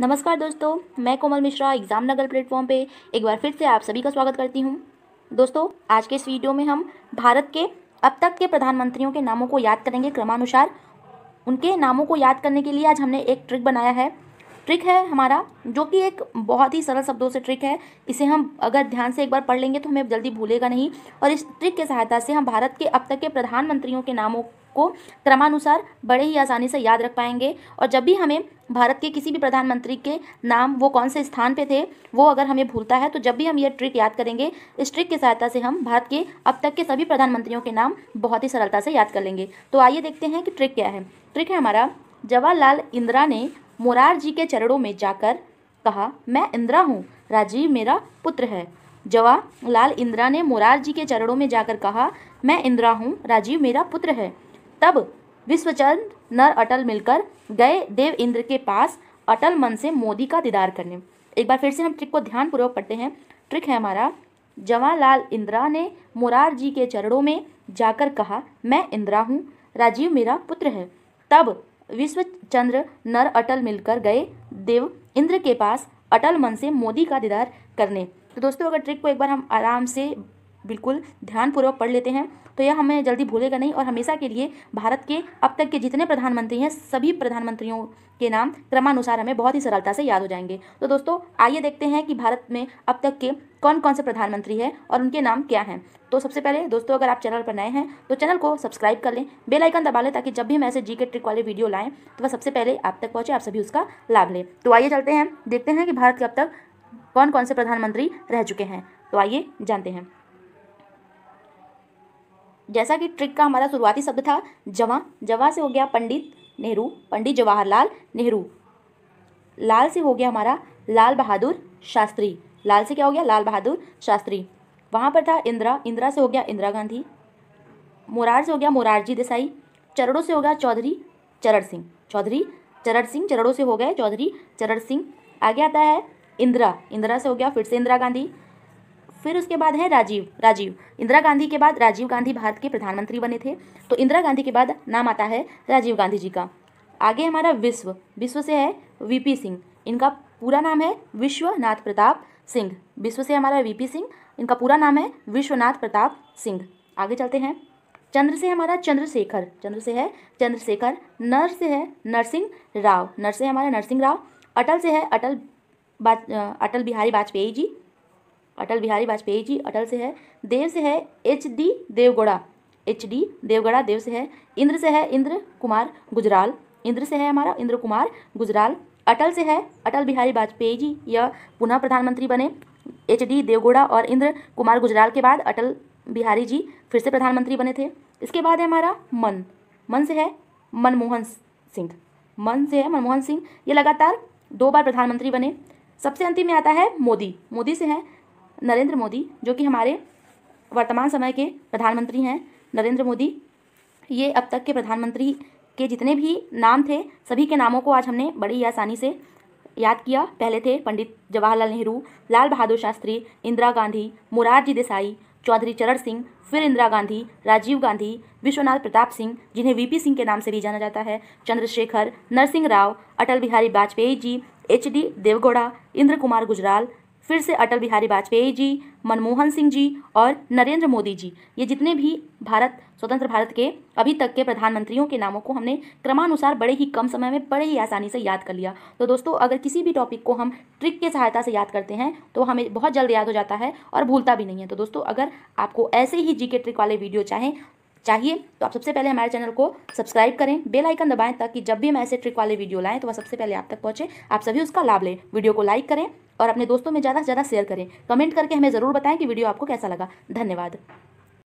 नमस्कार दोस्तों मैं कोमल मिश्रा एग्जाम नगर प्लेटफॉर्म पे एक बार फिर से आप सभी का स्वागत करती हूँ दोस्तों आज के इस वीडियो में हम भारत के अब तक के प्रधानमंत्रियों के नामों को याद करेंगे क्रमानुसार उनके नामों को याद करने के लिए आज हमने एक ट्रिक बनाया है ट्रिक है हमारा जो कि एक बहुत ही सरल शब्दों से ट्रिक है इसे हम अगर ध्यान से एक बार पढ़ लेंगे तो हमें जल्दी भूलेगा नहीं और इस ट्रिक की सहायता से हम भारत के अब तक के प्रधानमंत्रियों के नामों को क्रमानुसार बड़े ही आसानी से याद रख पाएंगे और जब भी हमें भारत के किसी भी प्रधानमंत्री के नाम वो कौन से स्थान पे थे वो अगर हमें भूलता है तो जब भी हम यह ट्रिक याद करेंगे इस ट्रिक की सहायता से हम भारत के अब तक के सभी प्रधानमंत्रियों के नाम बहुत ही सरलता से याद कर लेंगे तो आइए देखते हैं कि ट्रिक क्या है ट्रिक है हमारा जवाहरलाल इंदिरा ने मुरार जी के चरणों में जाकर कहा मैं इंदिरा हूँ राजीव मेरा पुत्र है लाल इंदिरा ने मुरार जी के चरणों में जाकर कहा मैं इंदिरा हूँ राजीव मेरा पुत्र है तब विश्वचंद नर अटल मिलकर गए देव इंद्र के पास अटल मन से मोदी का दीदार करने एक बार फिर से हम ट्रिक को ध्यानपूर्वक पढ़ते हैं ट्रिक है हमारा जवाहरलाल इंदिरा ने मुरार जी के चरणों में जाकर कहा मैं इंदिरा हूँ राजीव मेरा पुत्र है तब विश्व चंद्र नर अटल मिलकर गए देव इंद्र के पास अटल मन से मोदी का दीदार करने तो दोस्तों अगर ट्रिक को एक बार हम आराम से बिल्कुल ध्यानपूर्वक पढ़ लेते हैं तो यह हमें जल्दी भूलेगा नहीं और हमेशा के लिए भारत के अब तक के जितने प्रधानमंत्री हैं सभी प्रधानमंत्रियों के नाम क्रमानुसार हमें बहुत ही सरलता से याद हो जाएंगे तो दोस्तों आइए देखते हैं कि भारत में अब तक के कौन कौन से प्रधानमंत्री हैं और उनके नाम क्या हैं तो सबसे पहले दोस्तों अगर आप चैनल पर नए हैं तो चैनल को सब्सक्राइब कर लें बेल आइकन दबा लें ताकि जब भी हम ऐसे जी के ट्रिक वाले वीडियो लाएं तो वह सबसे पहले आप तक पहुंचे आप सभी उसका लाभ लें तो आइए चलते हैं देखते हैं कि भारत के अब तक कौन कौन से प्रधानमंत्री रह चुके हैं तो आइए जानते हैं जैसा कि ट्रिक का हमारा शुरुआती शब्द था जवा जवा से हो गया पंडित नेहरू पंडित जवाहरलाल नेहरू लाल से हो गया हमारा लाल बहादुर शास्त्री लाल से क्या हो गया लाल बहादुर शास्त्री वहाँ पर था इंदिरा इंदिरा से हो गया इंदिरा गांधी मोरार से हो गया मोरारजी देसाई चरणों से हो गया चौधरी चरण सिंह चौधरी चरण सिंह चरणों से हो गए चौधरी चरण सिंह आगे आता है इंदिरा इंदिरा से हो गया फिर से इंदिरा गांधी फिर उसके बाद है राजीव राजीव इंदिरा गांधी के बाद राजीव गांधी भारत के प्रधानमंत्री बने थे तो इंदिरा गांधी के बाद नाम आता है राजीव गांधी जी का आगे हमारा विश्व विश्व से है वीपी सिंह इनका पूरा नाम है विश्वनाथ प्रताप सिंह विश्व से हमारा वीपी सिंह इनका पूरा नाम है विश्वनाथ प्रताप सिंह आगे चलते हैं चंद्र से हमारा चंद्रशेखर चंद्र से है चंद्रशेखर नर से है नरसिंह राव नर से हमारा नरसिंह राव अटल से है अटल अटल बिहारी वाजपेयी जी अटल बिहारी वाजपेयी जी अटल से है देव से है H D Devegowda H D Devegowda देव से है इंद्र से है इंद्र कुमार गुजराल इंद्र से है हमारा इंद्र कुमार गुजराल अटल से है अटल बिहारी वाजपेयी जी यह पुनः प्रधानमंत्री बने एच डी देवगौड़ा और इंद्र कुमार गुजराल के बाद अटल बिहारी जी फिर से प्रधानमंत्री बने थे इसके बाद है हमारा मन मन से है मनमोहन सिंह मन से है मनमोहन सिंह ये लगातार दो बार प्रधानमंत्री बने सबसे अंतिम में आता है मोदी मोदी से हैं नरेंद्र मोदी जो कि हमारे वर्तमान समय के प्रधानमंत्री हैं नरेंद्र मोदी ये अब तक के प्रधानमंत्री के जितने भी नाम थे सभी के नामों को आज हमने बड़ी आसानी से याद किया पहले थे पंडित जवाहरलाल नेहरू लाल बहादुर शास्त्री इंदिरा गांधी मुरारजी देसाई चौधरी चरण सिंह फिर इंदिरा गांधी राजीव गांधी विश्वनाथ प्रताप सिंह जिन्हें वीपी सिंह के नाम से भी जाना जाता है चंद्रशेखर नरसिंह राव अटल बिहारी वाजपेयी जी एच डी देवगौड़ा इंद्र कुमार गुजराल फिर से अटल बिहारी वाजपेयी जी मनमोहन सिंह जी और नरेंद्र मोदी जी ये जितने भी भारत स्वतंत्र भारत के अभी तक के प्रधानमंत्रियों के नामों को हमने क्रमानुसार बड़े ही कम समय में बड़े ही आसानी से याद कर लिया तो दोस्तों अगर किसी भी टॉपिक को हम ट्रिक के सहायता से याद करते हैं तो हमें बहुत जल्द याद हो जाता है और भूलता भी नहीं है तो दोस्तों अगर आपको ऐसे ही जी ट्रिक वाले वीडियो चाहें चाहिए तो आप सबसे पहले हमारे चैनल को सब्सक्राइब करें बेल आइकन दबाएं ताकि जब भी हम ऐसे ट्रिक वाले वीडियो लाएं तो वह सबसे पहले आप तक पहुंचे आप सभी उसका लाभ लें वीडियो को लाइक करें और अपने दोस्तों में ज़्यादा से ज़्यादा शेयर करें कमेंट करके हमें ज़रूर बताएं कि वीडियो आपको कैसा लगा धन्यवाद